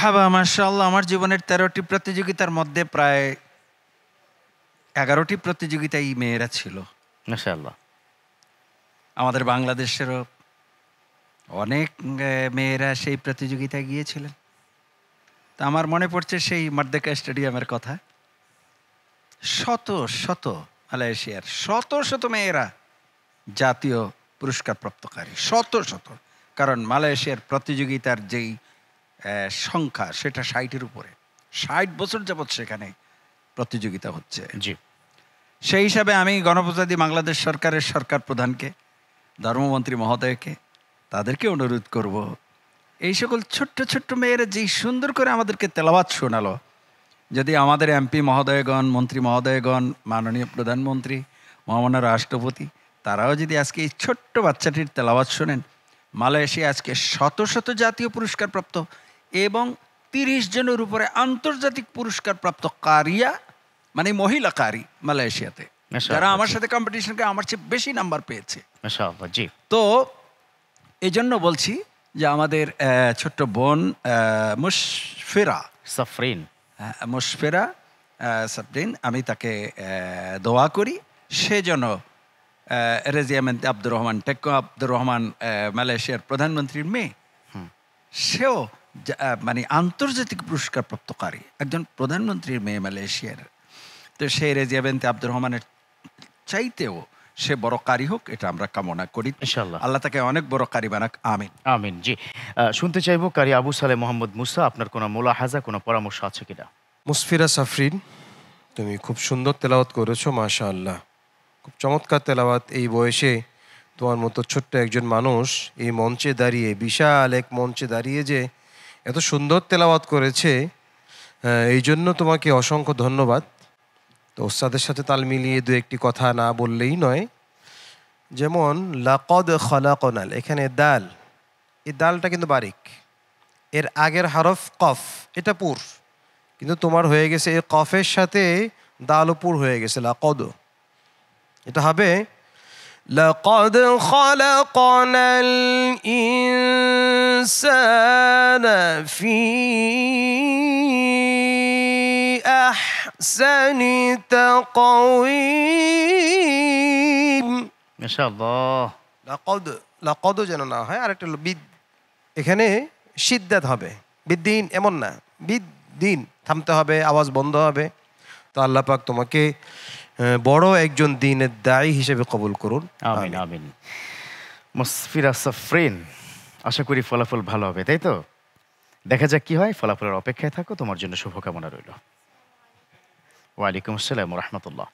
হাবা মার্শাল্লাহ আমার জীবনের তেরোটি প্রতিযোগিতার মধ্যে প্রায় এগারোটি প্রতিযোগিতায় মেয়েরা ছিল মার্শাল্লাহ আমাদের বাংলাদেশেরও অনেক মেয়েরা সেই প্রতিযোগিতায় গিয়েছিলেন তা আমার মনে পড়ছে সেই মার্দেকা স্টেডিয়ামের কথা শত শত মালয়েশিয়ার শত শত মেয়েরা জাতীয় পুরস্কার প্রাপ্তকারী শত শত কারণ মালয়েশিয়ার প্রতিযোগিতার যেই সংখ্যা সেটা ষাটের উপরে ষাট বছর যাবৎ সেখানে প্রতিযোগিতা হচ্ছে জি সেই হিসাবে আমি গণপ্রজাতি বাংলাদেশ সরকারের সরকার প্রধানকে ধর্মমন্ত্রী মহোদয়কে তাদেরকে অনুরোধ করব এই সকল ছোট্ট ছোট্ট মেয়েরা যেই সুন্দর করে আমাদেরকে তেলাবাত শোনালো যদি আমাদের এমপি মহোদয়গণ মন্ত্রী মহোদয়গণ মাননীয় প্রধানমন্ত্রী মহামান্য রাষ্ট্রপতি তারাও যদি আজকে এই ছোট্ট বাচ্চাটির তেলাবাত শোনেন মালয়েশিয়া আজকে শত শত জাতীয় পুরস্কারপ্রাপ্ত এবং তিরিশ জনের উপরে আন্তর্জাতিক পুরস্কার প্রাপ্ত কারিয়া মানে মহিলা কারি মালয়েশিয়াতে যারা আমার সাথে কম্পিটিশনকে আমার চেয়ে বেশি নাম্বার পেয়েছে তো এই জন্য বলছি যে আমাদের ছোট্ট বোন মুশফেরা সফরিন মুশফেরা সফরিন আমি তাকে দোয়া করি সে যেন রেজিয়ামেন্ট আব্দুর রহমান টেকো আব্দুর রহমান মালয়েশিয়ার প্রধানমন্ত্রীর মেয়ে সেও মানে আন্তর্জাতিক পুরস্কার প্রাপ্তকারী একজন প্রধানমন্ত্রীর মেয়ে মালয়েশিয়ার তো সেই রেজিয়া বেন্তে আব্দুর রহমানের চাইতেও সে বড় কারি হোক এটা আমরা কামনা করি আল্লাহ তাকে অনেক বড় কারি বানাক আমিন আমিন জি শুনতে চাইবো কারি আবু সালে মোহাম্মদ মুসা আপনার কোনো মোলাহাজা কোনো পরামর্শ আছে কিনা মুসফিরা সাফরিন তুমি খুব সুন্দর তেলাওয়াত করেছো মাশা আল্লাহ খুব চমৎকার তেলাওয়াত এই বয়সে তোমার মতো ছোট্ট একজন মানুষ এই মঞ্চে দাঁড়িয়ে বিশাল এক মঞ্চে দাঁড়িয়ে যে এত সুন্দর তেলাওয়াত করেছে এই জন্য তোমাকে অসংখ্য ধন্যবাদ তো ওস্তাদের সাথে তাল মিলিয়ে দু একটি কথা না বললেই নয় যেমন লাকদ খলাকনাল এখানে দাল এই দালটা কিন্তু বারিক এর আগের হারফ কফ এটা পুর কিন্তু তোমার হয়ে গেছে এই কফের সাথে দালও পুর হয়ে গেছে লাকদ এটা হবে لقد خلقنا الإنسان في أحسن تقويم ما شاء الله لقد لقد যেন না হয় আরেকটা হলো বিদ এখানে সিদ্ধাত হবে বিদ্দিন এমন না বিদ্দিন থামতে হবে আওয়াজ বন্ধ হবে তো আল্লাহ পাক তোমাকে বড় একজন দিনের দায়ী হিসেবে কবুল করুন আশা করি ফলাফল ভালো হবে তাই তো দেখা যাক কি হয় ফলাফলের অপেক্ষায় থাকো তোমার জন্য শুভকামনা রইল ওয়ালাইকুম আসসালাম রহমতুল্লাহ